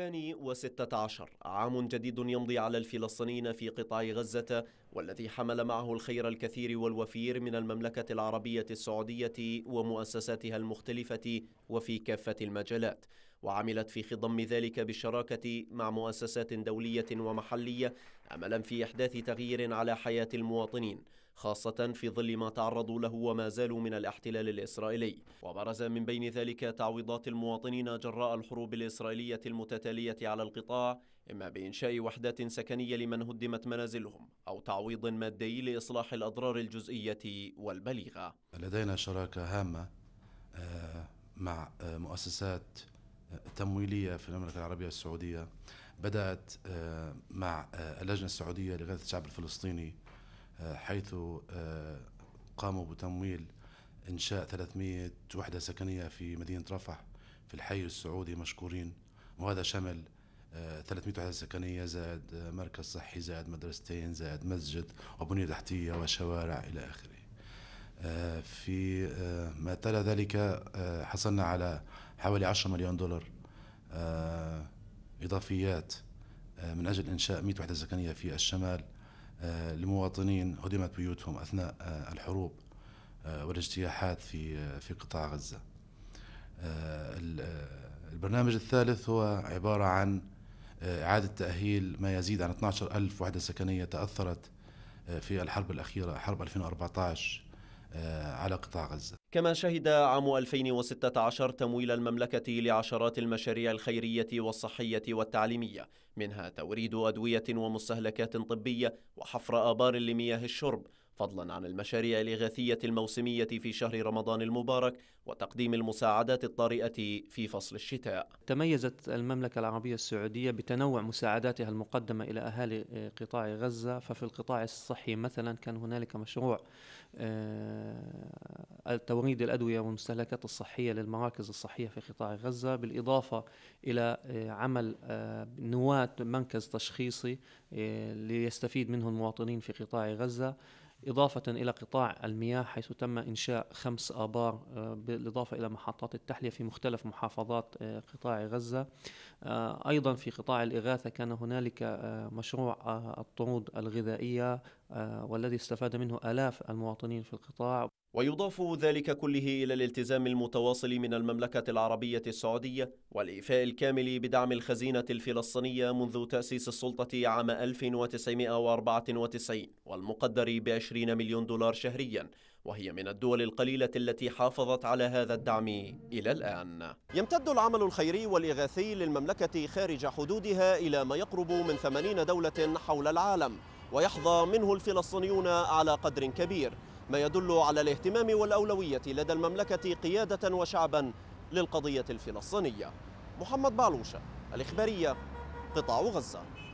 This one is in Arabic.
2016 عام جديد يمضي على الفلسطينيين في قطاع غزة والذي حمل معه الخير الكثير والوفير من المملكة العربية السعودية ومؤسساتها المختلفة وفي كافة المجالات وعملت في خضم ذلك بالشراكة مع مؤسسات دولية ومحلية أملا في إحداث تغيير على حياة المواطنين خاصة في ظل ما تعرضوا له وما زالوا من الاحتلال الإسرائيلي وبرز من بين ذلك تعويضات المواطنين جراء الحروب الإسرائيلية المتتالية على القطاع إما بإنشاء وحدات سكنية لمن هدمت منازلهم أو تعويض مادي لإصلاح الأضرار الجزئية والبليغة لدينا شراكة هامة آه، مع آه، مؤسسات تمويلية في المملكة العربية السعودية بدأت آه، مع آه، اللجنة السعودية لغاية الشعب الفلسطيني آه، حيث قاموا بتمويل إنشاء 300 وحدة سكنية في مدينة رفح في الحي السعودي مشكورين وهذا شمل 300 وحدة سكنية زائد مركز صحي زائد مدرستين زائد مسجد وبنية تحتية وشوارع إلى آخره في آه، ما تلا ذلك آه، حصلنا على حوالي 10 مليون دولار آه، إضافيات من أجل إنشاء 100 وحدة سكنية في الشمال لمواطنين هدمت بيوتهم أثناء الحروب والاجتياحات في في قطاع غزة البرنامج الثالث هو عبارة عن إعادة تأهيل ما يزيد عن 12 ألف وحدة سكنية تأثرت في الحرب الأخيرة حرب 2014 آه، على قطاع غزة كما شهد عام 2016 تمويل المملكة لعشرات المشاريع الخيرية والصحية والتعليمية منها توريد أدوية ومستهلكات طبية وحفر آبار لمياه الشرب فضلا عن المشاريع الإغاثية الموسمية في شهر رمضان المبارك وتقديم المساعدات الطارئة في فصل الشتاء تميزت المملكة العربية السعودية بتنوع مساعداتها المقدمة إلى أهالي قطاع غزة ففي القطاع الصحي مثلا كان هنالك مشروع آه، توريد الأدوية والمستهلكات الصحية للمراكز الصحية في قطاع غزة بالإضافة إلى آه، عمل آه، نواة مركز تشخيصي ليستفيد منه المواطنين في قطاع غزة إضافة إلى قطاع المياه حيث تم إنشاء خمس آبار آه، بالإضافة إلى محطات التحلية في مختلف محافظات آه، قطاع غزة آه، أيضا في قطاع الإغاثة كان هنالك مشروع الطرود الغذائية والذي استفاد منه آلاف المواطنين في القطاع ويضاف ذلك كله إلى الالتزام المتواصل من المملكة العربية السعودية والإيفاء الكامل بدعم الخزينة الفلسطينية منذ تأسيس السلطة عام 1994 والمقدر ب 20 مليون دولار شهريا وهي من الدول القليلة التي حافظت على هذا الدعم إلى الآن يمتد العمل الخيري والإغاثي للمملكة خارج حدودها إلى ما يقرب من 80 دولة حول العالم ويحظى منه الفلسطينيون على قدر كبير ما يدل على الاهتمام والأولوية لدى المملكة قيادة وشعبا للقضية الفلسطينية محمد بعلوشة الإخبارية قطاع غزة